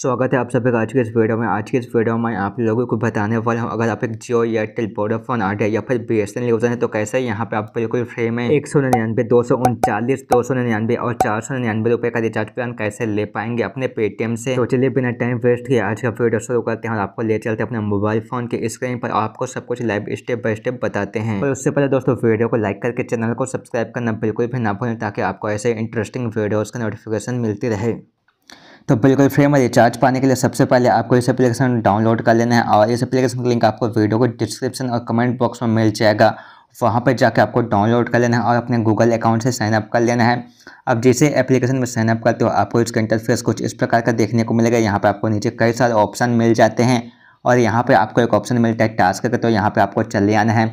स्वागत है आप सभी का आज के इस वीडियो में आज के इस वीडियो में आप लोगों को बताने वाला हूँ अगर आप एक जियो एयरटेल वोडाफोन आडिया या फिर बी एस एन यूज़र है तो कैसे यहाँ पे आप बिल्कुल फ्री में एक सौ निन्यानवे दो सौ उनचालीस दो सौ निन्यानवे और चार सौ निन्यानवे रुपये का रिचार्ज प्लान कैसे ले पाएंगे अपने पेटीएम से तो चलिए बिना टाइम वेस्ट किए आज का वीडियो शुरू करते हैं और आपको ले चलते अपने मोबाइल फ़ोन के स्क्रीन पर आपको सब कुछ लाइव स्टेप बाय स्टेप बताते हैं और उससे पहले दोस्तों वीडियो को लाइक करके चैनल को सब्सक्राइब करना बिल्कुल भी ना भूलें ताकि आपको ऐसे इंटरेस्टिंग वीडियोज़ का नोटिफिकेशन मिलती रहे तो बिल्कुल फ्री में रिचार्ज पाने के लिए सबसे पहले आपको इस एप्लीकेशन डाउनलोड कर लेना है और इस एप्लीकेशन का लिंक आपको वीडियो को डिस्क्रिप्शन और कमेंट बॉक्स में मिल जाएगा वहाँ पर जाकर आपको डाउनलोड कर लेना है और अपने गूगल अकाउंट से साइनअप कर लेना है अब जैसे एप्लीकेशन में साइनअप करते हो आपको इसका इंटरफेस कुछ इस प्रकार का देखने को मिलेगा यहाँ पर आपको नीचे कई सारे ऑप्शन मिल जाते हैं और यहाँ पर आपको एक ऑप्शन मिलता है टास्क का तो यहाँ पर आपको चले आना है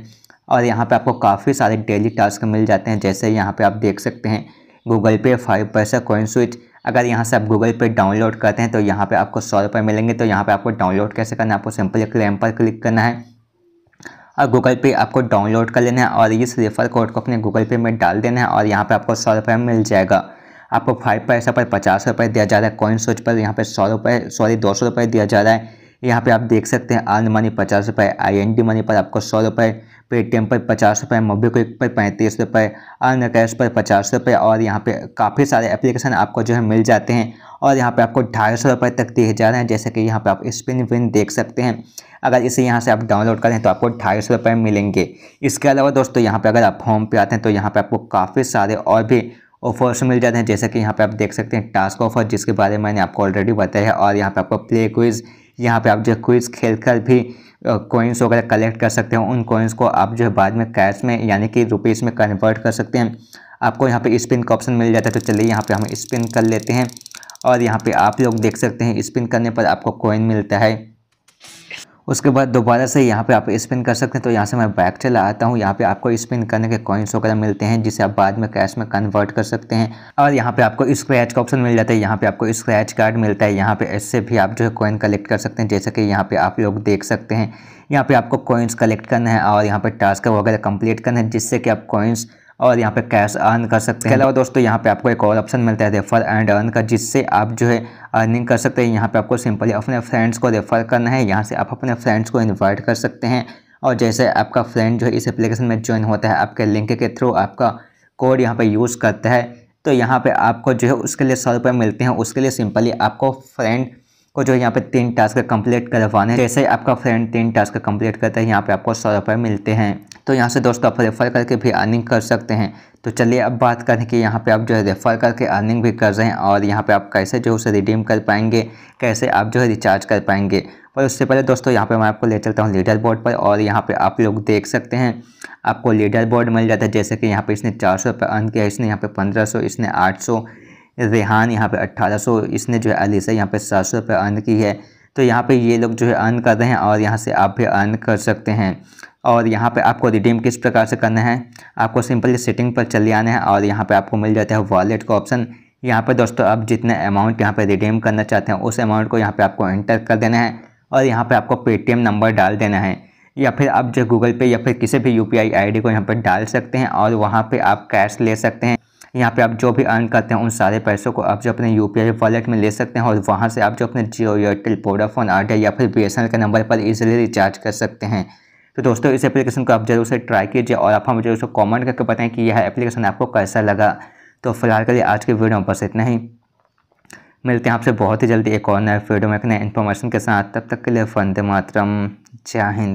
और यहाँ पर आपको काफ़ी सारे डेली टास्क मिल जाते हैं जैसे यहाँ पर आप देख सकते हैं गूगल पे फाइव पैसा कोइन स्विच अगर यहाँ से आप गूगल पे डाउनलोड करते हैं तो यहाँ पे आपको सौ रुपये मिलेंगे तो यहाँ पे आपको डाउनलोड कैसे करना है आपको सिंपल लैम पर क्लिक करना है और गूगल पे आपको डाउनलोड कर लेना है और इस रेफर कोड को अपने गूगल पे में डाल देना है और यहाँ पे आपको सौ रुपये मिल जाएगा आपको फाइव पैसा पर पचास रुपये दिया जा रहा है कॉइन सोच पर यहाँ पर सौ रुपये सॉरी दो सौ रुपये दिया जा रहा है यहाँ पर आप देख सकते हैं आन मनी पचास रुपये आई एन डी मनी पर आपको सौ रुपये पेटीएम पर पचास रुपये मोबीक्विक पर पैंतीस रुपये अन्य कैश पर पचास रुपये और यहाँ पे काफ़ी सारे एप्लीकेशन आपको जो है मिल जाते हैं और यहाँ पे आपको ढाई सौ रुपये तक दिए जा रहे हैं जैसे कि यहाँ पे आप स्पिन विन देख सकते हैं अगर इसे यहाँ से आप डाउनलोड करें तो आपको ढाई सौ रुपये मिलेंगे इसके अलावा दोस्तों यहाँ पर अगर आप होम पे आते हैं तो यहाँ पर आपको काफ़ी सारे और भी ऑफर्स मिल जाते हैं जैसे कि यहाँ पर आप देख सकते हैं टास्क ऑफर जिसके बारे में मैंने आपको ऑलरेडी बताया है और यहाँ पर आपको प्ले क्विज़ यहाँ पर आप जो क्विज़ खेल कर भी कोइंस वगैरह कलेक्ट कर सकते हैं उन कोइंस को आप जो है बाद में कैश में यानी कि रुपीस में कन्वर्ट कर सकते हैं आपको यहाँ पे स्पिन का ऑप्शन मिल जाता है तो चलिए यहाँ पे हम स्पिन कर लेते हैं और यहाँ पे आप लोग देख सकते हैं स्पिन करने पर आपको कोइन मिलता है उसके बाद दोबारा से यहाँ पे आप स्पिन कर सकते हैं तो यहाँ से मैं बैक चला आता हूँ यहाँ पे आपको स्पिन करने के कॉइन्स वगैरह मिलते हैं जिसे आप बाद में कैश में कन्वर्ट कर सकते हैं और यहाँ पे आपको स्क्रैच का ऑप्शन मिल जाता है यहाँ पे आपको स्क्रैच कार्ड मिलता है यहाँ पे इससे भी आप जो है कॉइन कलेक्ट कर सकते हैं जैसे कि यहाँ पे आप लोग देख सकते हैं यहाँ पे आपको कॉइन्स कलेक्ट करना है और यहाँ पे टास्क वगैरह कंप्लीट करना है जिससे कि आप कॉइन्स और यहाँ पे कैश अर्न कर सकते हैं अलावा दोस्तों यहाँ पे आपको एक और ऑप्शन मिलता है रेफर एंड अर्न का जिससे आप जो है अर्निंग कर सकते हैं यहाँ पे आपको सिंपली अपने फ्रेंड्स को रेफर करना है यहाँ से आप अपने फ्रेंड्स को इन्वाइट कर सकते हैं और जैसे आपका फ्रेंड जो है इस एप्लीकेशन में ज्वाइन होता है आपके लिंक के थ्रू आपका कोड यहाँ पर यूज़ करता है तो यहाँ पर आपको जो है उसके लिए सौ रुपये मिलते हैं उसके लिए सिंपली आपको फ्रेंड को जो यहाँ पे तीन टास्क कंप्लीट करवाने जैसे आपका फ्रेंड तीन टास्क कंप्लीट करता है यहाँ पे आपको सौ रुपये मिलते हैं तो यहाँ से दोस्तों आप रेफ़र करके भी अर्निंग कर सकते हैं तो चलिए अब बात करें कि यहाँ पे आप जो है रेफ़र करके अर्निंग भी कर रहे हैं और यहाँ पे आप कैसे जो है उसे रिडीम कर पाएंगे कैसे आप जो है रिचार्ज कर पाएंगे पर उससे पहले दोस्तों यहाँ पे मैं आपको ले चलता हूँ लीडर बोर्ड पर और यहाँ पे आप लोग देख सकते हैं आपको लीडर बोर्ड मिल जाता है जैसे कि यहाँ पर इसने चार सौ रुपये अर्न किया इसने यहाँ पर पंद्रह सौ इसने आठ सौ रेहान यहाँ पर अट्ठारह सौ इसने जो है अलीसा यहाँ पर सात सौ रुपये अर्न की है तो यहाँ पे ये लोग जो है अर्न कर रहे हैं और यहाँ से आप भी अर्न कर सकते हैं और यहाँ पे आपको रिडीम किस प्रकार से करना है आपको सिंपली सेटिंग पर चले आना है और यहाँ पे आपको मिल जाता है वॉलेट का ऑप्शन यहाँ पे दोस्तों आप जितने अमाउंट यहाँ पे रिडीम करना चाहते हैं उस अमाउंट को यहाँ पे आपको एंटर कर देना है और यहाँ पे आपको पेटीएम नंबर डाल देना है या फिर आप जो गूगल पे या फिर किसी भी यू पी को यहाँ पर डाल सकते हैं और वहाँ पर आप कैश ले सकते हैं यहाँ पे आप जो भी अर्न करते हैं उन सारे पैसों को आप जो अपने यू पी वॉलेट में ले सकते हैं और वहाँ से आप जो अपने जियो एयरटेल वोडाफोन आइडिया या फिर बी के नंबर पर ईजिली रिचार्ज कर सकते हैं तो दोस्तों इस एप्लीकेशन को आप जरूर से ट्राई कीजिए और आप जरूर से कॉमेंट करके बताएं कि यह एप्लीकेशन आपको कैसा लगा तो फिलहाल के लिए आज के वीडियो में बस इतना ही मिलते हैं आपसे बहुत ही जल्दी एक और नए वीडियो में एक नए इन्फॉर्मेशन के साथ तब तक के लिए फंदे मातरम जय हिंद